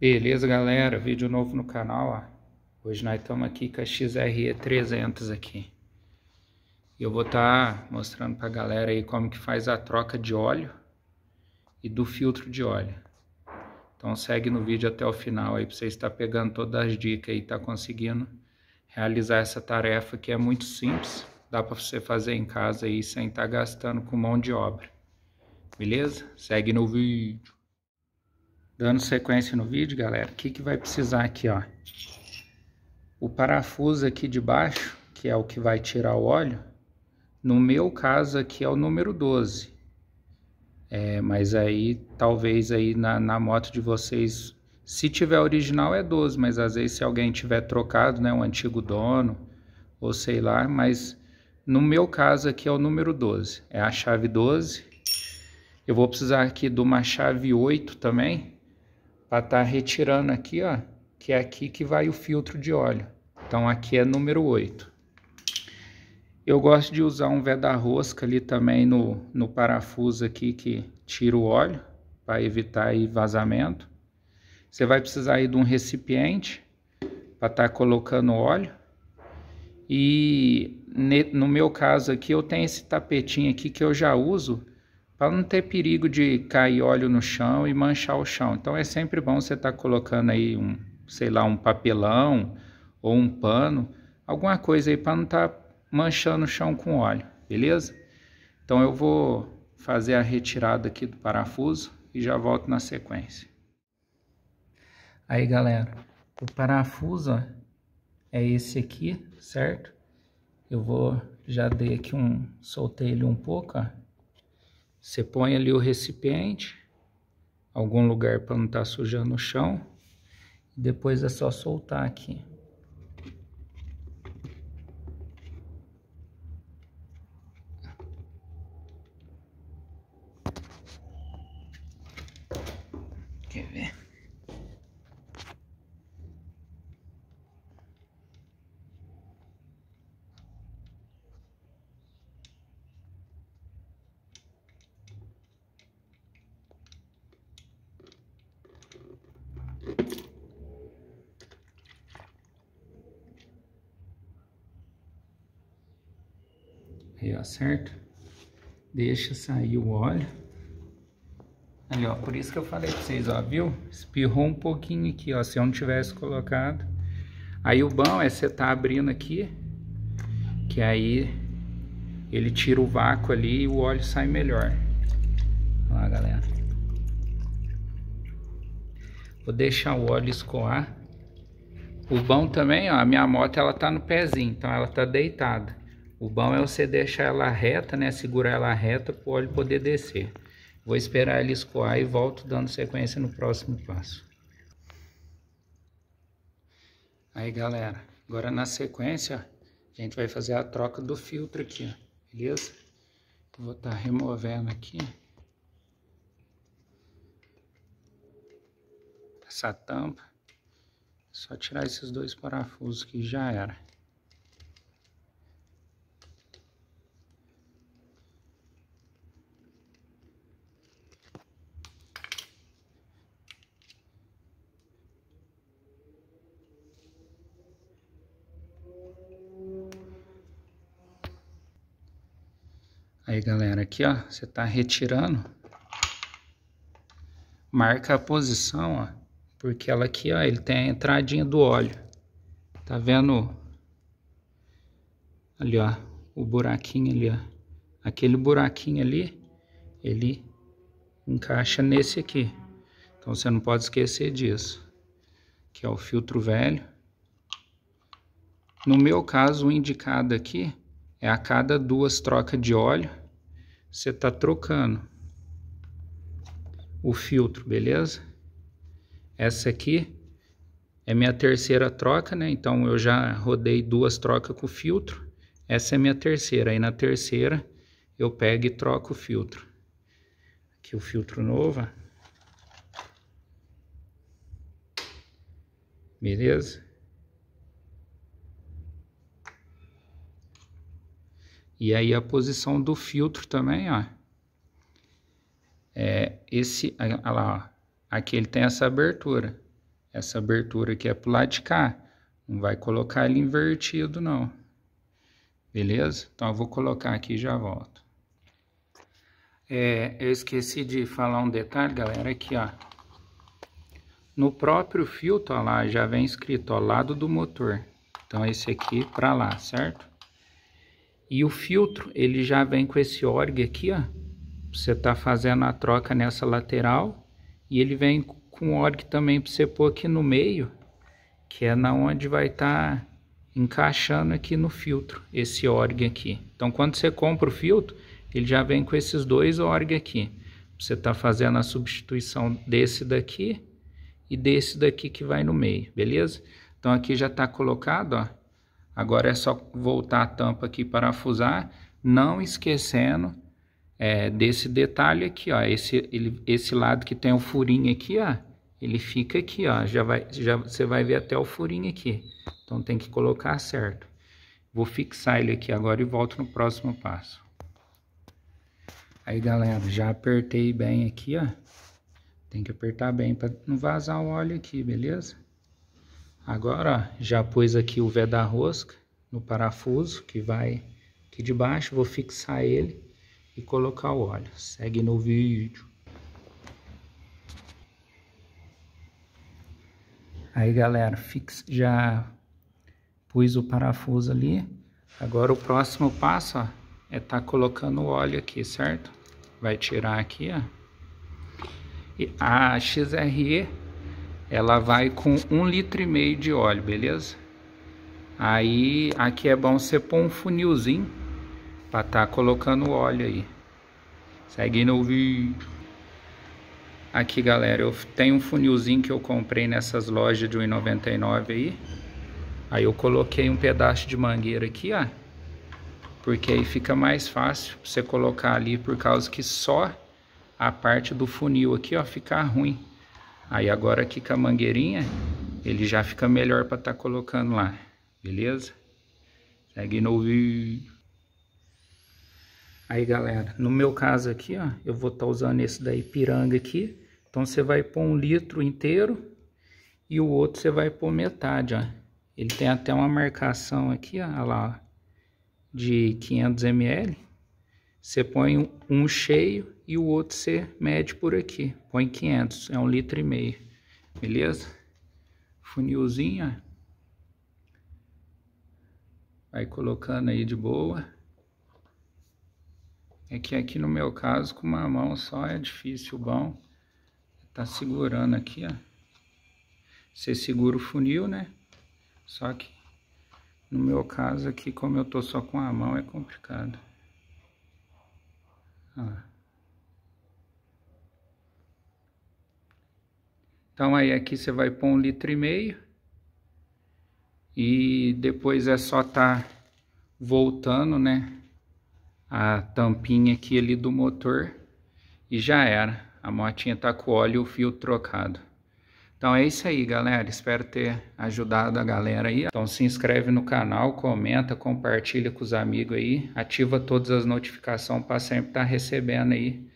Beleza, galera? Vídeo novo no canal, ó. Hoje nós estamos aqui com a XRE300 aqui. E eu vou estar tá mostrando pra galera aí como que faz a troca de óleo e do filtro de óleo. Então segue no vídeo até o final aí pra você estar pegando todas as dicas e tá conseguindo realizar essa tarefa que é muito simples. Dá pra você fazer em casa aí sem estar tá gastando com mão de obra. Beleza? Segue no vídeo. Dando sequência no vídeo, galera, o que, que vai precisar aqui, ó? O parafuso aqui de baixo, que é o que vai tirar o óleo, no meu caso aqui é o número 12. É, mas aí, talvez aí na, na moto de vocês, se tiver original é 12, mas às vezes se alguém tiver trocado, né, um antigo dono, ou sei lá, mas no meu caso aqui é o número 12, é a chave 12. Eu vou precisar aqui de uma chave 8 também, para estar tá retirando aqui, ó, que é aqui que vai o filtro de óleo. Então aqui é número 8. Eu gosto de usar um veda-rosca ali também no, no parafuso aqui que tira o óleo, para evitar aí vazamento. Você vai precisar aí de um recipiente para estar tá colocando óleo. E no meu caso aqui eu tenho esse tapetinho aqui que eu já uso para não ter perigo de cair óleo no chão e manchar o chão. Então é sempre bom você estar tá colocando aí um, sei lá, um papelão ou um pano, alguma coisa aí para não estar tá manchando o chão com óleo, beleza? Então eu vou fazer a retirada aqui do parafuso e já volto na sequência. Aí galera, o parafuso é esse aqui, certo? Eu vou, já dei aqui um, soltei ele um pouco, ó você põe ali o recipiente, algum lugar para não estar tá sujando o chão. Depois é só soltar aqui. Quer ver? ó, certo? Deixa sair o óleo. Ali, ó, por isso que eu falei pra vocês, ó, viu? Espirrou um pouquinho aqui, ó, se eu não tivesse colocado. Aí o bom é você tá abrindo aqui, que aí ele tira o vácuo ali e o óleo sai melhor. Olha lá, galera. Vou deixar o óleo escoar. O bom também, ó, a minha moto ela tá no pezinho, então ela tá deitada. O bom é você deixar ela reta, né? Segurar ela reta para o óleo poder descer. Vou esperar ele escoar e volto dando sequência no próximo passo. Aí, galera. Agora na sequência, a gente vai fazer a troca do filtro aqui, ó. Beleza? Vou estar tá removendo aqui. Essa tampa. Só tirar esses dois parafusos que já era. Aí, galera, aqui, ó, você tá retirando. Marca a posição, ó, porque ela aqui, ó, ele tem a entradinha do óleo. Tá vendo? Ali, ó, o buraquinho ali, ó. Aquele buraquinho ali, ele encaixa nesse aqui. Então, você não pode esquecer disso. Que é o filtro velho. No meu caso, o indicado aqui é a cada duas trocas de óleo, você está trocando o filtro, beleza? Essa aqui é minha terceira troca, né? Então eu já rodei duas trocas com o filtro. Essa é minha terceira. Aí na terceira eu pego e troco o filtro. Aqui o filtro novo, Beleza? E aí a posição do filtro também, ó. É, esse, olha lá, ó. aqui ele tem essa abertura. Essa abertura aqui é pro lado de cá. Não vai colocar ele invertido, não. Beleza? Então eu vou colocar aqui e já volto. É, eu esqueci de falar um detalhe, galera, aqui, ó. No próprio filtro, ó lá, já vem escrito, ó, lado do motor. Então esse aqui para lá, certo? E o filtro, ele já vem com esse org aqui, ó. Você tá fazendo a troca nessa lateral e ele vem com org também para você pôr aqui no meio, que é na onde vai estar tá encaixando aqui no filtro esse org aqui. Então quando você compra o filtro, ele já vem com esses dois org aqui. Você tá fazendo a substituição desse daqui e desse daqui que vai no meio, beleza? Então aqui já está colocado, ó, Agora é só voltar a tampa aqui parafusar, não esquecendo é, desse detalhe aqui, ó. Esse, ele, esse lado que tem o furinho aqui, ó, ele fica aqui, ó. Já vai, já, você vai ver até o furinho aqui. Então tem que colocar certo. Vou fixar ele aqui agora e volto no próximo passo. Aí, galera, já apertei bem aqui, ó. Tem que apertar bem para não vazar o óleo aqui, beleza? Agora já pus aqui o veda rosca no parafuso que vai aqui de baixo, vou fixar ele e colocar o óleo. Segue no vídeo. Aí galera, fix, já pus o parafuso ali. Agora o próximo passo ó, é tá colocando o óleo aqui, certo? Vai tirar aqui, ó. E a XRE ela vai com um litro e meio de óleo, beleza? Aí aqui é bom você pôr um funilzinho para tá colocando óleo aí. Segue no vídeo. Aqui galera, eu tenho um funilzinho que eu comprei nessas lojas de 1,99 aí. Aí eu coloquei um pedaço de mangueira aqui, ó. Porque aí fica mais fácil você colocar ali, por causa que só a parte do funil aqui, ó, fica ruim. Aí agora aqui com a mangueirinha, ele já fica melhor para estar tá colocando lá, beleza? Segue no vídeo. Aí galera, no meu caso aqui, ó, eu vou estar tá usando esse da Ipiranga aqui. Então você vai pôr um litro inteiro e o outro você vai pôr metade, ó. Ele tem até uma marcação aqui, ó, lá, ó, de 500 ml. Você põe um cheio e o outro você mede por aqui. Põe 500, é um litro e meio. Beleza? Funilzinho, Vai colocando aí de boa. É que aqui no meu caso, com uma mão só é difícil, bom. Tá segurando aqui, ó. Você segura o funil, né? Só que no meu caso aqui, como eu tô só com a mão, é complicado. Ah. Então aí aqui você vai pôr um litro e meio. E depois é só tá voltando, né? A tampinha aqui ali do motor. E já era. A motinha tá com óleo e o fio trocado. Então é isso aí, galera. Espero ter ajudado a galera aí. Então se inscreve no canal, comenta, compartilha com os amigos aí, ativa todas as notificações para sempre estar tá recebendo aí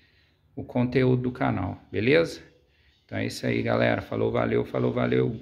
o conteúdo do canal, beleza? Então é isso aí, galera. Falou, valeu, falou, valeu.